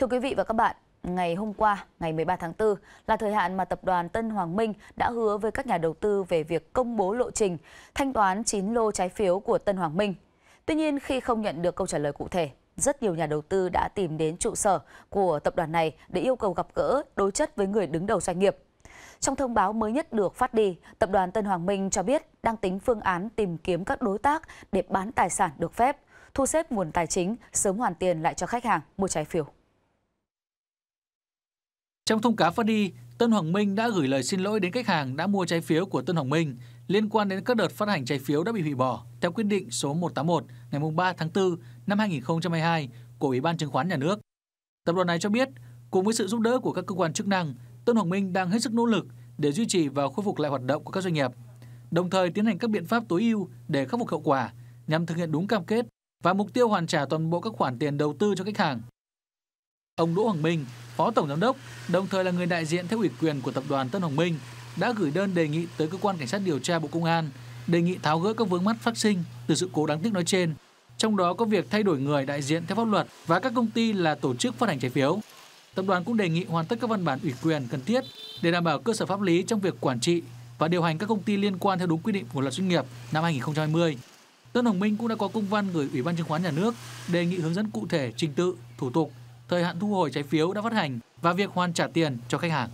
Thưa quý vị và các bạn, ngày hôm qua, ngày 13 tháng 4 là thời hạn mà tập đoàn Tân Hoàng Minh đã hứa với các nhà đầu tư về việc công bố lộ trình thanh toán 9 lô trái phiếu của Tân Hoàng Minh. Tuy nhiên, khi không nhận được câu trả lời cụ thể, rất nhiều nhà đầu tư đã tìm đến trụ sở của tập đoàn này để yêu cầu gặp gỡ đối chất với người đứng đầu doanh nghiệp. Trong thông báo mới nhất được phát đi, tập đoàn Tân Hoàng Minh cho biết đang tính phương án tìm kiếm các đối tác để bán tài sản được phép, thu xếp nguồn tài chính, sớm hoàn tiền lại cho khách hàng mua trái phiếu. Trong thông cáo phát đi, Tân Hoàng Minh đã gửi lời xin lỗi đến khách hàng đã mua trái phiếu của Tân Hoàng Minh liên quan đến các đợt phát hành trái phiếu đã bị hủy bỏ theo quyết định số 181 ngày 3 tháng 4 năm 2022 của Ủy ban Chứng khoán Nhà nước. Tập đoàn này cho biết, cùng với sự giúp đỡ của các cơ quan chức năng, Tân Hoàng Minh đang hết sức nỗ lực để duy trì và khôi phục lại hoạt động của các doanh nghiệp, đồng thời tiến hành các biện pháp tối ưu để khắc phục hậu quả nhằm thực hiện đúng cam kết và mục tiêu hoàn trả toàn bộ các khoản tiền đầu tư cho khách hàng ông Đỗ Hoàng Minh, Phó Tổng Giám đốc, đồng thời là người đại diện theo ủy quyền của Tập đoàn Tân Hoàng Minh, đã gửi đơn đề nghị tới Cơ quan Cảnh sát điều tra Bộ Công an, đề nghị tháo gỡ các vướng mắc phát sinh từ sự cố đáng tiếc nói trên, trong đó có việc thay đổi người đại diện theo pháp luật và các công ty là tổ chức phát hành trái phiếu. Tập đoàn cũng đề nghị hoàn tất các văn bản ủy quyền cần thiết để đảm bảo cơ sở pháp lý trong việc quản trị và điều hành các công ty liên quan theo đúng quy định của luật doanh nghiệp năm 2020. Tân Hồng Minh cũng đã có công văn gửi Ủy ban Chứng khoán Nhà nước đề nghị hướng dẫn cụ thể trình tự, thủ tục thời hạn thu hồi trái phiếu đã phát hành và việc hoàn trả tiền cho khách hàng.